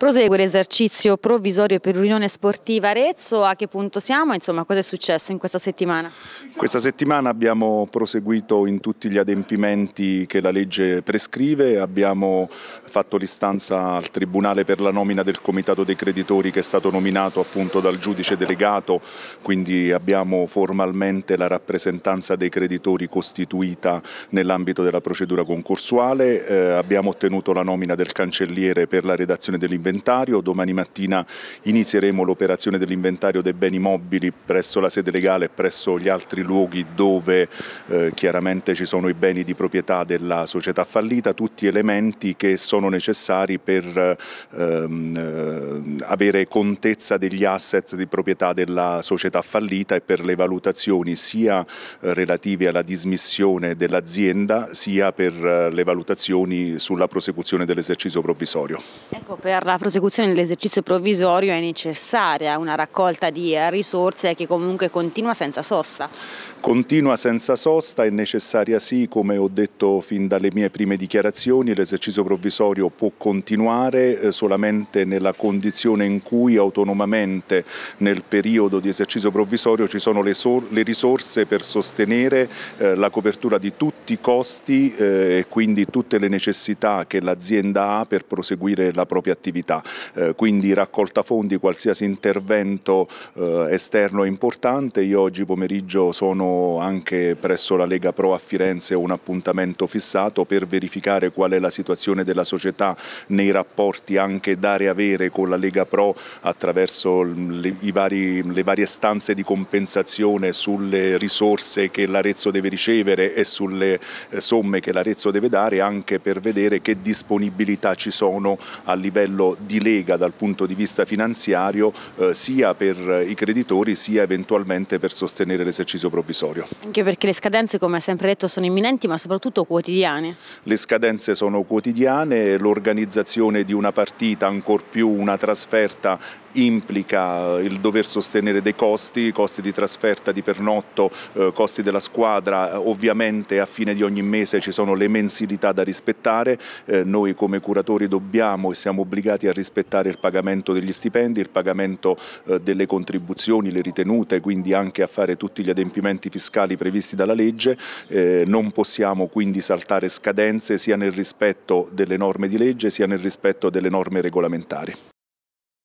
Prosegue l'esercizio provvisorio per l'Unione Sportiva Arezzo, a che punto siamo? Insomma, cosa è successo in questa settimana? Questa settimana abbiamo proseguito in tutti gli adempimenti che la legge prescrive, abbiamo fatto l'istanza al Tribunale per la nomina del Comitato dei Creditori che è stato nominato appunto dal giudice delegato, quindi abbiamo formalmente la rappresentanza dei creditori costituita nell'ambito della procedura concorsuale, eh, abbiamo ottenuto la nomina del cancelliere per la redazione dell'investimento dell'inventario. Domani mattina inizieremo l'operazione dell'inventario dei beni mobili presso la sede legale e presso gli altri luoghi dove eh, chiaramente ci sono i beni di proprietà della società fallita, tutti elementi che sono necessari per ehm, eh, avere contezza degli asset di proprietà della società fallita e per le valutazioni sia eh, relative alla dismissione dell'azienda sia per eh, le valutazioni sulla prosecuzione dell'esercizio provvisorio. Ecco, per prosecuzione dell'esercizio provvisorio è necessaria una raccolta di risorse che comunque continua senza sosta. Continua senza sosta, è necessaria sì, come ho detto fin dalle mie prime dichiarazioni, l'esercizio provvisorio può continuare eh, solamente nella condizione in cui autonomamente nel periodo di esercizio provvisorio ci sono le, so le risorse per sostenere eh, la copertura di tutti i costi eh, e quindi tutte le necessità che l'azienda ha per proseguire la propria attività città, eh, quindi raccolta fondi, qualsiasi intervento eh, esterno importante. Io oggi pomeriggio sono anche presso la Lega Pro a Firenze, ho un appuntamento fissato per verificare qual è la situazione della società nei rapporti anche dare-avere con la Lega Pro attraverso le, vari, le varie stanze di compensazione sulle risorse che l'Arezzo deve ricevere e sulle eh, somme che l'Arezzo deve dare anche per vedere che disponibilità ci sono a livello di lega dal punto di vista finanziario eh, sia per i creditori sia eventualmente per sostenere l'esercizio provvisorio. Anche perché le scadenze come ha sempre detto sono imminenti ma soprattutto quotidiane. Le scadenze sono quotidiane, l'organizzazione di una partita ancor più una trasferta implica eh, il dover sostenere dei costi, costi di trasferta, di pernotto, eh, costi della squadra, ovviamente a fine di ogni mese ci sono le mensilità da rispettare, eh, noi come curatori dobbiamo e siamo obbligati a rispettare il pagamento degli stipendi, il pagamento delle contribuzioni, le ritenute, quindi anche a fare tutti gli adempimenti fiscali previsti dalla legge, non possiamo quindi saltare scadenze sia nel rispetto delle norme di legge sia nel rispetto delle norme regolamentari.